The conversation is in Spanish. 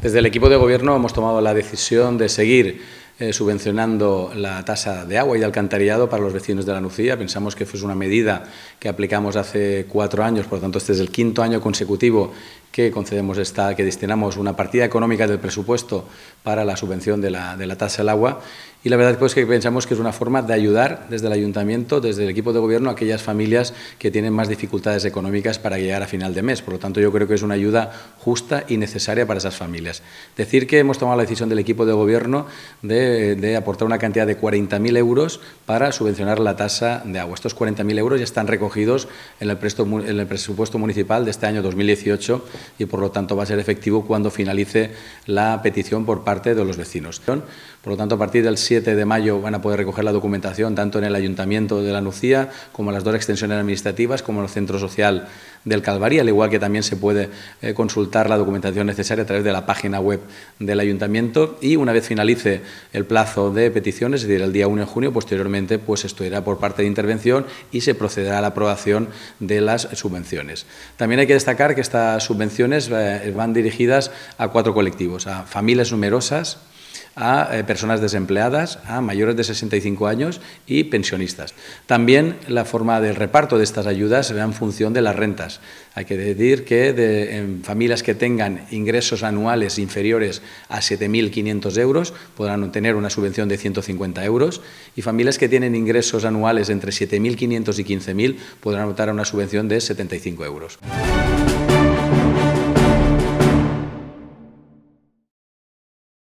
Desde el equipo de gobierno hemos tomado la decisión de seguir eh, subvencionando la tasa de agua y alcantarillado para los vecinos de la Nucía. Pensamos que fue una medida que aplicamos hace cuatro años, por lo tanto este es el quinto año consecutivo que concedemos esta, que destinamos una partida económica del presupuesto para la subvención de la, de la tasa del agua. Y la verdad pues, que pensamos que es una forma de ayudar desde el ayuntamiento, desde el equipo de gobierno, a aquellas familias que tienen más dificultades económicas para llegar a final de mes. Por lo tanto, yo creo que es una ayuda justa y necesaria para esas familias. Decir que hemos tomado la decisión del equipo de gobierno de, de aportar una cantidad de 40.000 euros para subvencionar la tasa de agua. Estos 40.000 euros ya están recogidos en el, en el presupuesto municipal de este año 2018 y por lo tanto va a ser efectivo cuando finalice la petición por parte de los vecinos. Por lo tanto, a partir del 7 de mayo van a poder recoger la documentación tanto en el Ayuntamiento de la Nucía como en las dos extensiones administrativas como en el Centro Social del Calvario, al igual que también se puede eh, consultar la documentación necesaria a través de la página web del Ayuntamiento y una vez finalice el plazo de peticiones, es decir, el día 1 de junio, posteriormente pues esto irá por parte de intervención y se procederá a la aprobación de las subvenciones. También hay que destacar que esta subvención eh, van dirigidas a cuatro colectivos, a familias numerosas, a eh, personas desempleadas, a mayores de 65 años y pensionistas. También la forma del reparto de estas ayudas será en función de las rentas. Hay que decir que de, en familias que tengan ingresos anuales inferiores a 7.500 euros podrán obtener una subvención de 150 euros y familias que tienen ingresos anuales entre 7.500 y 15.000 podrán optar a una subvención de 75 euros.